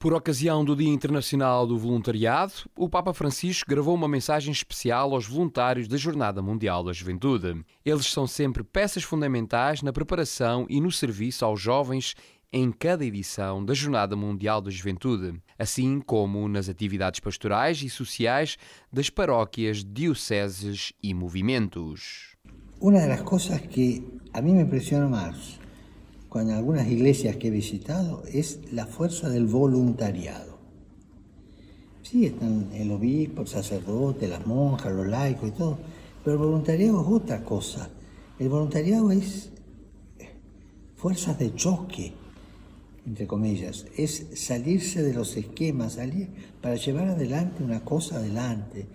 Por ocasião do Dia Internacional do Voluntariado, o Papa Francisco gravou uma mensagem especial aos voluntários da Jornada Mundial da Juventude. Eles são sempre peças fundamentais na preparação e no serviço aos jovens em cada edição da Jornada Mundial da Juventude, assim como nas atividades pastorais e sociais das paróquias, dioceses e movimentos. Uma das coisas que a mim me impressiona mais con algunas iglesias que he visitado es la fuerza del voluntariado. Sí, están el obispo, el sacerdote, las monjas, los laicos y todo, pero el voluntariado es otra cosa. El voluntariado es eh, fuerzas de choque, entre comillas, es salirse de los esquemas, salir para llevar adelante una cosa adelante.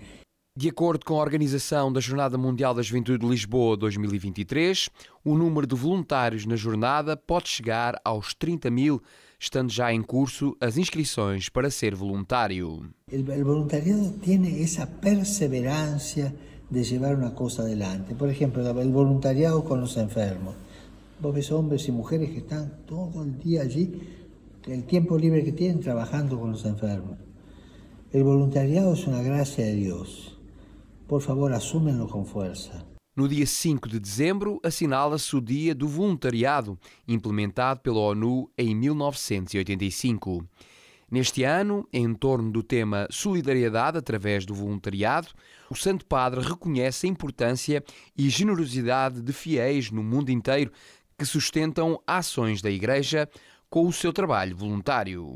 De acordo com a organização da Jornada Mundial da Juventude de Lisboa 2023, o número de voluntários na jornada pode chegar aos 30 mil, estando já em curso as inscrições para ser voluntário. O voluntariado tem essa perseverança de levar uma coisa adelante. Por exemplo, o voluntariado com os enfermos. Vos ves homens e mulheres que estão todo o dia ali, o tempo livre que têm trabalhando com os enfermos. O voluntariado é uma graça de Deus. Por favor, assumem-no com força. No dia 5 de dezembro assinala-se o Dia do Voluntariado, implementado pela ONU em 1985. Neste ano, em torno do tema Solidariedade através do Voluntariado, o Santo Padre reconhece a importância e generosidade de fiéis no mundo inteiro que sustentam ações da Igreja com o seu trabalho voluntário.